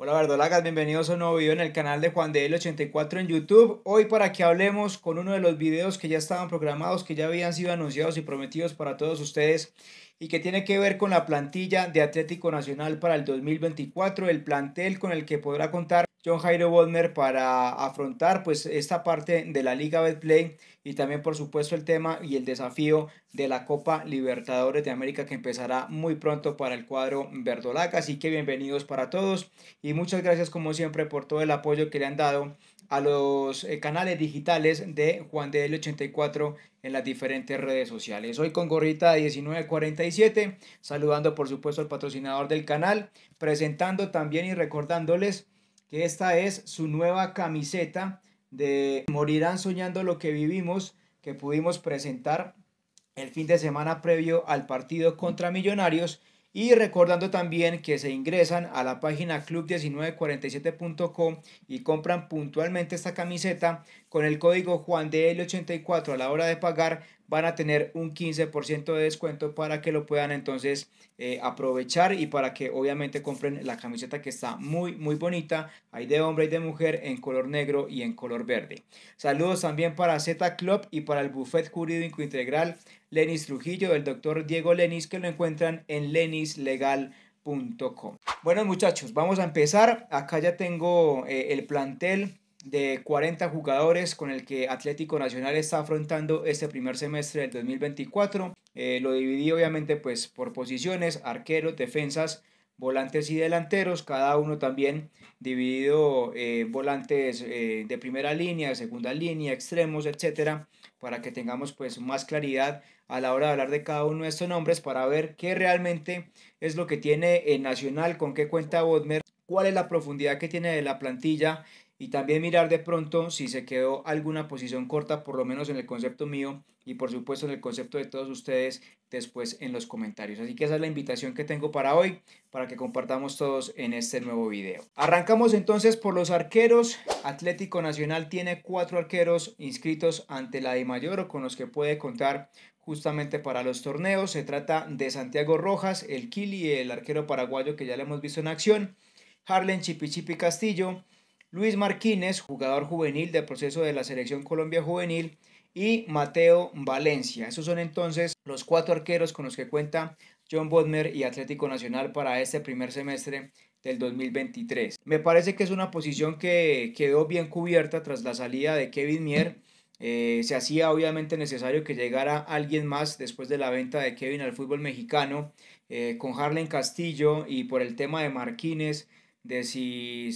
Hola verdolagas, bienvenidos a un nuevo video en el canal de Juan de 84 en YouTube. Hoy para que hablemos con uno de los videos que ya estaban programados, que ya habían sido anunciados y prometidos para todos ustedes y que tiene que ver con la plantilla de Atlético Nacional para el 2024, el plantel con el que podrá contar John Jairo Bodmer para afrontar pues esta parte de la Liga Betplay y también por supuesto el tema y el desafío de la Copa Libertadores de América que empezará muy pronto para el cuadro verdolaga. Así que bienvenidos para todos y muchas gracias como siempre por todo el apoyo que le han dado a los eh, canales digitales de Juan de 84 en las diferentes redes sociales. Hoy con gorrita 1947, saludando por supuesto al patrocinador del canal, presentando también y recordándoles que esta es su nueva camiseta de Morirán soñando lo que vivimos, que pudimos presentar el fin de semana previo al partido contra Millonarios. Y recordando también que se ingresan a la página club1947.com y compran puntualmente esta camiseta con el código Juan 84 a la hora de pagar van a tener un 15% de descuento para que lo puedan entonces eh, aprovechar y para que obviamente compren la camiseta que está muy muy bonita. Hay de hombre y de mujer en color negro y en color verde. Saludos también para Z Club y para el Buffet Jurídico Integral Lenis Trujillo del doctor Diego Lenis que lo encuentran en lenislegal.com. Bueno muchachos, vamos a empezar. Acá ya tengo eh, el plantel de 40 jugadores con el que Atlético Nacional está afrontando este primer semestre del 2024. Eh, lo dividí obviamente pues por posiciones, arqueros, defensas, volantes y delanteros, cada uno también dividido eh, volantes eh, de primera línea, de segunda línea, extremos, etcétera, para que tengamos pues más claridad a la hora de hablar de cada uno de estos nombres para ver qué realmente es lo que tiene el Nacional, con qué cuenta Bodmer, cuál es la profundidad que tiene de la plantilla y también mirar de pronto si se quedó alguna posición corta, por lo menos en el concepto mío y por supuesto en el concepto de todos ustedes después en los comentarios. Así que esa es la invitación que tengo para hoy, para que compartamos todos en este nuevo video. Arrancamos entonces por los arqueros. Atlético Nacional tiene cuatro arqueros inscritos ante la de Mayor o con los que puede contar justamente para los torneos. Se trata de Santiago Rojas, el Kili, el arquero paraguayo que ya le hemos visto en acción, Harlen Chipichipi Castillo, Luis Marquínez, jugador juvenil del proceso de la Selección Colombia Juvenil, y Mateo Valencia. Esos son entonces los cuatro arqueros con los que cuenta John Bodmer y Atlético Nacional para este primer semestre del 2023. Me parece que es una posición que quedó bien cubierta tras la salida de Kevin Mier. Eh, se hacía obviamente necesario que llegara alguien más después de la venta de Kevin al fútbol mexicano, eh, con Harlan Castillo y por el tema de Marquines, de si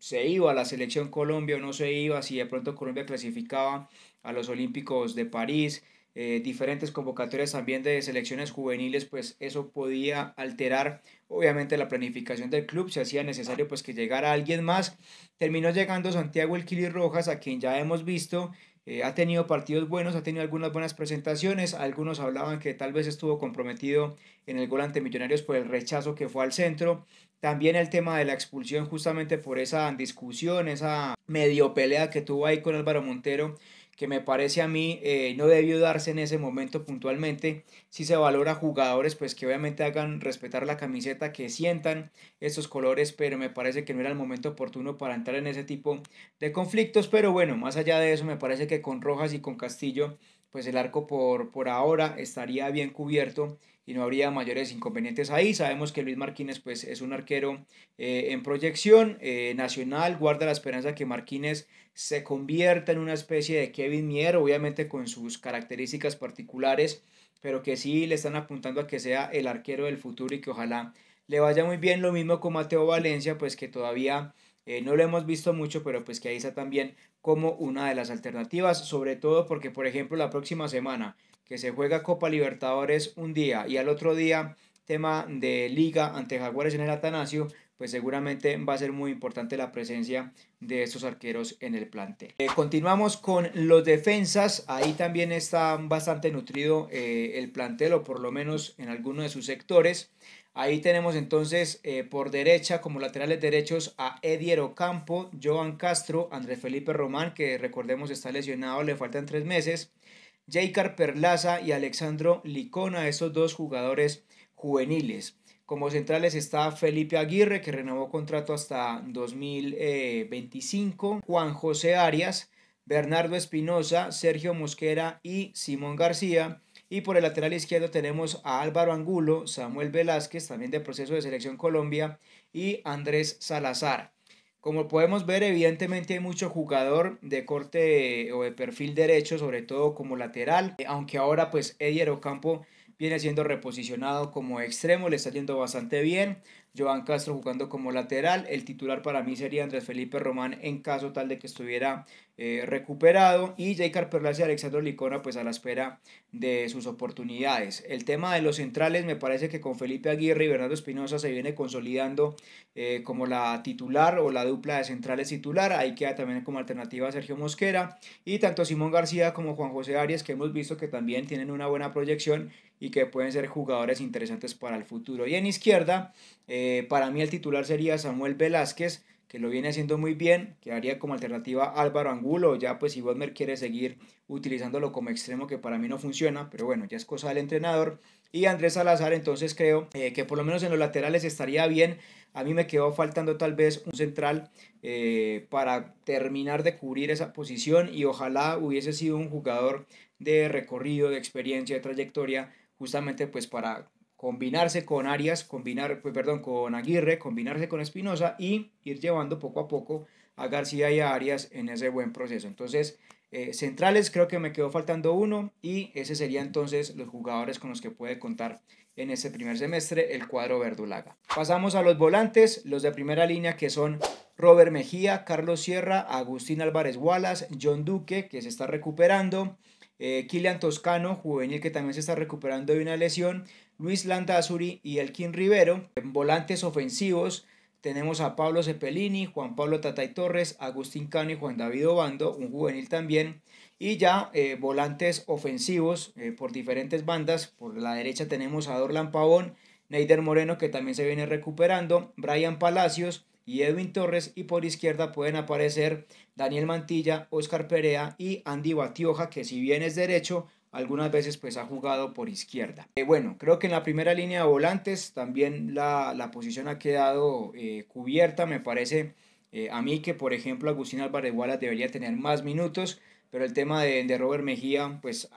se iba a la selección Colombia o no se iba, si de pronto Colombia clasificaba a los Olímpicos de París, eh, diferentes convocatorias también de selecciones juveniles, pues eso podía alterar obviamente la planificación del club, se hacía necesario pues que llegara alguien más. Terminó llegando Santiago El Rojas, a quien ya hemos visto eh, ha tenido partidos buenos, ha tenido algunas buenas presentaciones. Algunos hablaban que tal vez estuvo comprometido en el gol ante Millonarios por el rechazo que fue al centro. También el tema de la expulsión justamente por esa discusión, esa medio pelea que tuvo ahí con Álvaro Montero que me parece a mí eh, no debió darse en ese momento puntualmente, si se valora jugadores pues que obviamente hagan respetar la camiseta, que sientan estos colores, pero me parece que no era el momento oportuno para entrar en ese tipo de conflictos, pero bueno, más allá de eso me parece que con Rojas y con Castillo pues el arco por, por ahora estaría bien cubierto y no habría mayores inconvenientes ahí. Sabemos que Luis Martínez pues, es un arquero eh, en proyección eh, nacional, guarda la esperanza que Martínez se convierta en una especie de Kevin Mier, obviamente con sus características particulares, pero que sí le están apuntando a que sea el arquero del futuro y que ojalá le vaya muy bien. Lo mismo con Mateo Valencia, pues que todavía eh, no lo hemos visto mucho, pero pues que ahí está también como una de las alternativas, sobre todo porque, por ejemplo, la próxima semana que se juega Copa Libertadores un día y al otro día tema de liga ante Jaguares en el Atanasio, pues seguramente va a ser muy importante la presencia de estos arqueros en el plantel. Eh, continuamos con los defensas, ahí también está bastante nutrido eh, el plantel o por lo menos en alguno de sus sectores. Ahí tenemos entonces eh, por derecha como laterales derechos a Ediero Campo, Joan Castro, Andrés Felipe Román, que recordemos está lesionado, le faltan tres meses, Jacar Perlaza y Alexandro Licona, esos dos jugadores juveniles. Como centrales está Felipe Aguirre, que renovó contrato hasta 2025, eh, Juan José Arias, Bernardo Espinosa, Sergio Mosquera y Simón García. Y por el lateral izquierdo tenemos a Álvaro Angulo, Samuel Velázquez, también de proceso de selección Colombia, y Andrés Salazar. Como podemos ver, evidentemente hay mucho jugador de corte eh, o de perfil derecho, sobre todo como lateral, aunque ahora pues Eddie Ocampo viene siendo reposicionado como extremo, le está yendo bastante bien. Joan Castro jugando como lateral. El titular para mí sería Andrés Felipe Román en caso tal de que estuviera eh, recuperado. Y J. Perlas y Alexandro Licona pues a la espera de sus oportunidades. El tema de los centrales me parece que con Felipe Aguirre y Bernardo Espinosa se viene consolidando eh, como la titular o la dupla de centrales titular. Ahí queda también como alternativa Sergio Mosquera. Y tanto Simón García como Juan José Arias que hemos visto que también tienen una buena proyección y que pueden ser jugadores interesantes para el futuro. Y en izquierda... Eh, eh, para mí el titular sería Samuel Velázquez, que lo viene haciendo muy bien, quedaría como alternativa Álvaro Angulo, ya pues si Bodmer quiere seguir utilizándolo como extremo, que para mí no funciona, pero bueno, ya es cosa del entrenador. Y Andrés Salazar, entonces creo eh, que por lo menos en los laterales estaría bien. A mí me quedó faltando tal vez un central eh, para terminar de cubrir esa posición y ojalá hubiese sido un jugador de recorrido, de experiencia, de trayectoria, justamente pues para combinarse con Arias, combinar, pues, perdón, con Aguirre, combinarse con Espinosa y ir llevando poco a poco a García y a Arias en ese buen proceso. Entonces, eh, centrales creo que me quedó faltando uno y ese sería entonces los jugadores con los que puede contar en este primer semestre el cuadro verdulaga. Pasamos a los volantes, los de primera línea que son Robert Mejía, Carlos Sierra, Agustín Álvarez Wallace, John Duque que se está recuperando, eh, Kilian Toscano, juvenil que también se está recuperando de una lesión, Luis Landazuri y Elkin Rivero. En volantes ofensivos tenemos a Pablo Cepelini, Juan Pablo Tatay Torres, Agustín Cano y Juan David Obando, un juvenil también. Y ya eh, volantes ofensivos eh, por diferentes bandas. Por la derecha tenemos a Dorlan Pavón, Neider Moreno que también se viene recuperando, Brian Palacios y Edwin Torres. Y por izquierda pueden aparecer Daniel Mantilla, Oscar Perea y Andy Batioja que si bien es derecho algunas veces pues ha jugado por izquierda. Eh, bueno, creo que en la primera línea de volantes también la, posición ha quedado eh, cubierta, me parece eh, a mí que por ejemplo Agustín Álvarez Wallace debería tener más minutos, pero el tema de, de Robert Mejía pues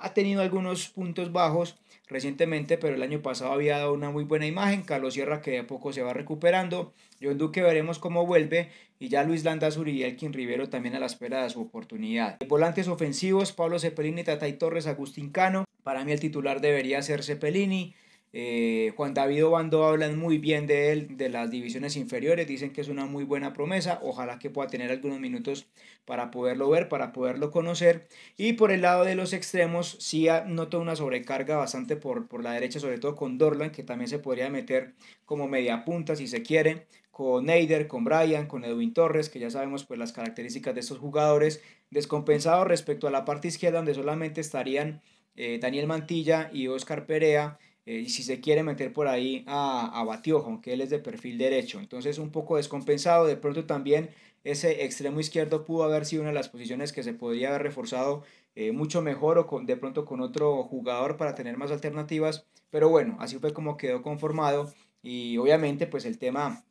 ha tenido algunos puntos bajos recientemente, pero el año pasado había dado una muy buena imagen. Carlos Sierra que de poco se va recuperando. John Duque veremos cómo vuelve. Y ya Luis Sur y Elkin Rivero también a la espera de su oportunidad. Volantes ofensivos, Pablo Cepelini, Tatay Torres, Agustín Cano. Para mí el titular debería ser Cepelini. Eh, Juan David Obando hablan muy bien de él, de las divisiones inferiores, dicen que es una muy buena promesa, ojalá que pueda tener algunos minutos para poderlo ver, para poderlo conocer. Y por el lado de los extremos, sí noto una sobrecarga bastante por, por la derecha, sobre todo con Dorland que también se podría meter como media punta si se quiere, con Neider, con Brian, con Edwin Torres, que ya sabemos pues las características de estos jugadores, descompensado respecto a la parte izquierda, donde solamente estarían eh, Daniel Mantilla y Oscar Perea eh, y si se quiere meter por ahí a, a que aunque él es de perfil derecho. Entonces un poco descompensado, de pronto también ese extremo izquierdo pudo haber sido una de las posiciones que se podría haber reforzado eh, mucho mejor o con, de pronto con otro jugador para tener más alternativas. Pero bueno, así fue como quedó conformado y obviamente pues el tema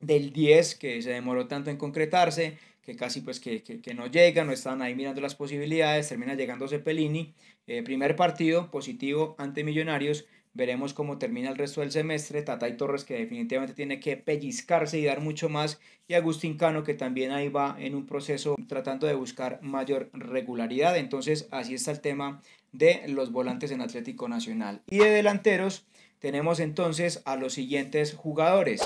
del 10 que se demoró tanto en concretarse, que casi pues que, que, no llega, no están ahí mirando las posibilidades, termina llegando Cepelini, eh, primer partido positivo ante Millonarios Veremos cómo termina el resto del semestre. Tatay Torres, que definitivamente tiene que pellizcarse y dar mucho más. Y Agustín Cano, que también ahí va en un proceso tratando de buscar mayor regularidad. Entonces, así está el tema de los volantes en Atlético Nacional. Y de delanteros, tenemos entonces a los siguientes jugadores.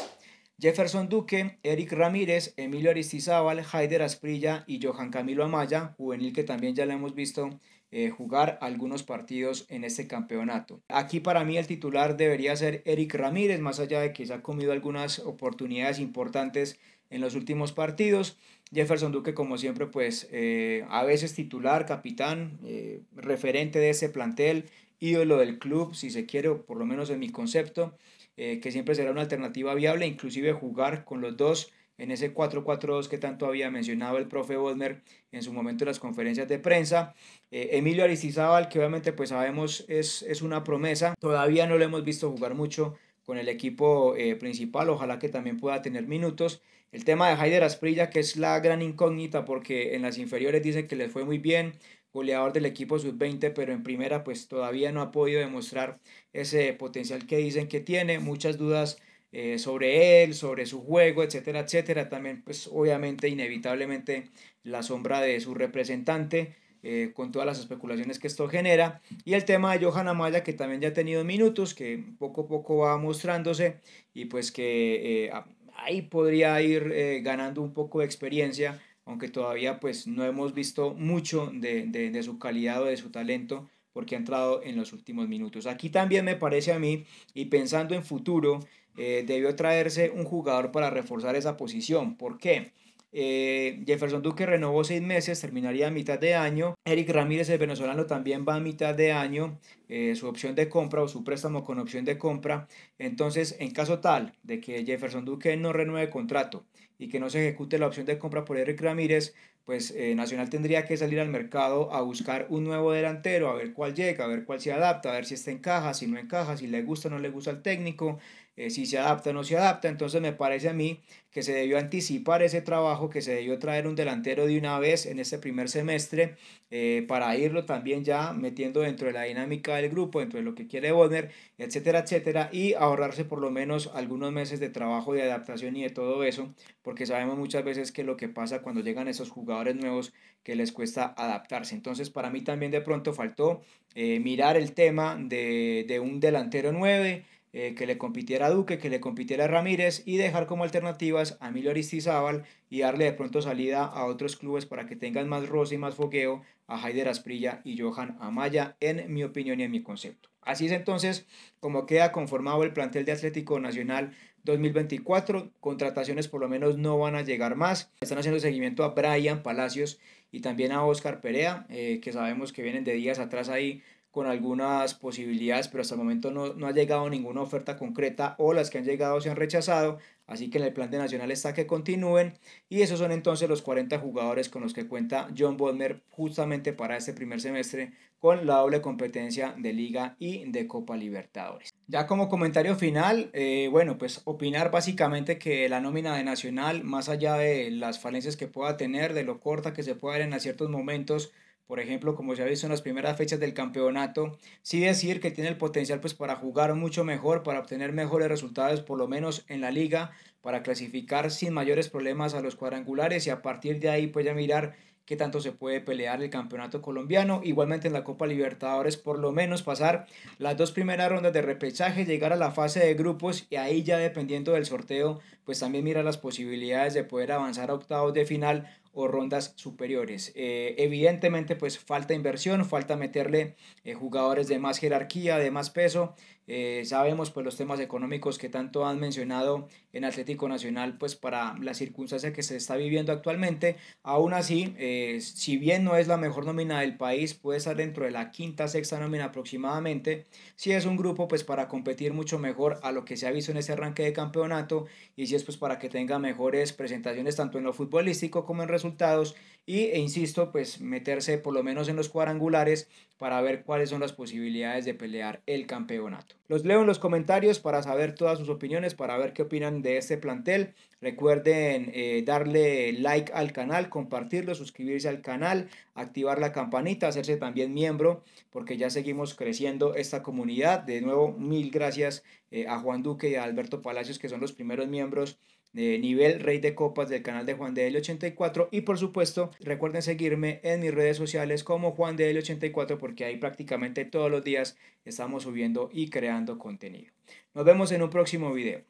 Jefferson Duque, Eric Ramírez, Emilio Aristizábal, Haider Asprilla y Johan Camilo Amaya, juvenil que también ya le hemos visto eh, jugar algunos partidos en este campeonato. Aquí para mí el titular debería ser Eric Ramírez, más allá de que se ha comido algunas oportunidades importantes en los últimos partidos. Jefferson Duque, como siempre, pues eh, a veces titular, capitán, eh, referente de ese plantel, ídolo del club, si se quiere, por lo menos en mi concepto. Eh, que siempre será una alternativa viable, inclusive jugar con los dos en ese 4-4-2 que tanto había mencionado el profe Bodmer en su momento en las conferencias de prensa. Eh, Emilio Aristizábal, que obviamente pues sabemos es, es una promesa, todavía no lo hemos visto jugar mucho con el equipo eh, principal, ojalá que también pueda tener minutos. El tema de Haider Asprilla, que es la gran incógnita, porque en las inferiores dicen que le fue muy bien, goleador del equipo sub-20, pero en primera pues todavía no ha podido demostrar ese potencial que dicen que tiene, muchas dudas eh, sobre él, sobre su juego, etcétera, etcétera. También pues obviamente inevitablemente la sombra de su representante. Eh, con todas las especulaciones que esto genera. Y el tema de Johan Amaya, que también ya ha tenido minutos, que poco a poco va mostrándose y pues que eh, ahí podría ir ganando un poco de experiencia aunque todavía pues no hemos visto mucho de, su calidad o de su talento porque ha entrado en los últimos minutos. Aquí también me parece a mí, y pensando en futuro, eh, debió traerse un jugador para reforzar esa posición. ¿Por qué? Eh, Jefferson Duque renovó seis meses, terminaría a mitad de año. Eric Ramírez, el venezolano, también va a mitad de año. Eh, su opción de compra o su préstamo con opción de compra. Entonces, en caso tal de que Jefferson Duque no renueve contrato y que no se ejecute la opción de compra por Eric Ramírez, pues eh, Nacional tendría que salir al mercado a buscar un nuevo delantero, a ver cuál llega, a ver cuál se adapta, a ver si está en caja, si no encaja, si le gusta o no le gusta al técnico. Eh, si se adapta o no se adapta. Entonces me parece a mí que se debió anticipar ese trabajo, que se debió traer un delantero de una vez en ese primer semestre eh, para irlo también ya metiendo dentro de la dinámica del grupo, dentro de lo que quiere Bonner, etcétera, etcétera, y ahorrarse por lo menos algunos meses de trabajo, de adaptación y de todo eso, porque sabemos muchas veces que lo que pasa cuando llegan esos jugadores nuevos que les cuesta adaptarse. Entonces para mí también de pronto faltó eh, mirar el tema de, un delantero 9 eh, que le compitiera a Duque, que le compitiera a Ramírez y dejar como alternativas a Emilio Aristizábal y darle de pronto salida a otros clubes para que tengan más roce y más fogueo a Jaider Asprilla y Johan Amaya, en mi opinión y en mi concepto. Así es entonces como queda conformado el plantel de Atlético Nacional 2024. Contrataciones por lo menos no van a llegar más. Están haciendo seguimiento a Brian Palacios y también a Oscar Perea, eh, que sabemos que vienen de días atrás ahí con algunas posibilidades, pero hasta el momento no, no, ha llegado ninguna oferta concreta o las que han llegado se han rechazado, así que en el plan de Nacional está que continúen y esos son entonces los 40 jugadores con los que cuenta John Bodmer justamente para este primer semestre con la doble competencia de Liga y de Copa Libertadores. Ya como comentario final, eh, bueno, pues opinar básicamente que la nómina de Nacional, más allá de las falencias que pueda tener, de lo corta que se pueda ver en ciertos momentos, por ejemplo, como ya ha visto en las primeras fechas del campeonato, sí decir que tiene el potencial pues para jugar mucho mejor, para obtener mejores resultados, por lo menos en la liga, para clasificar sin mayores problemas a los cuadrangulares y a partir de ahí pues ya mirar qué tanto se puede pelear el campeonato colombiano. Igualmente en la Copa Libertadores, por lo menos pasar las dos primeras rondas de repechaje, llegar a la fase de grupos y ahí ya dependiendo del sorteo, pues también mirar las posibilidades de poder avanzar a octavos de final o rondas superiores. Eh, evidentemente, pues falta inversión, falta meterle eh, jugadores de más jerarquía, de más peso. Eh, sabemos pues los temas económicos que tanto han mencionado en Atlético Nacional, pues para la circunstancia que se está viviendo actualmente. Aún así, si bien no es la mejor nómina del país, puede estar dentro de la quinta, sexta nómina aproximadamente. Si es un grupo, pues para competir mucho mejor a lo que se ha visto en ese arranque de campeonato y si es pues para que tenga mejores presentaciones tanto en lo futbolístico como en resultados y, e insisto, pues meterse por lo menos en los cuadrangulares para ver cuáles son las posibilidades de pelear el campeonato. Los leo en los comentarios para saber todas sus opiniones, para ver qué opinan de este plantel. Recuerden eh, darle like al canal, compartirlo, suscribirse al canal, activar la campanita, hacerse también miembro, porque ya seguimos creciendo esta comunidad. De nuevo, mil gracias eh, a Juan Duque y a Alberto Palacios, que son los primeros miembros de eh, nivel Rey de Copas del canal de Juan de 84 y por supuesto recuerden seguirme en mis redes sociales como Juan de 84 porque ahí prácticamente todos los días estamos subiendo y creando contenido. Nos vemos en un próximo video.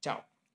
Chao.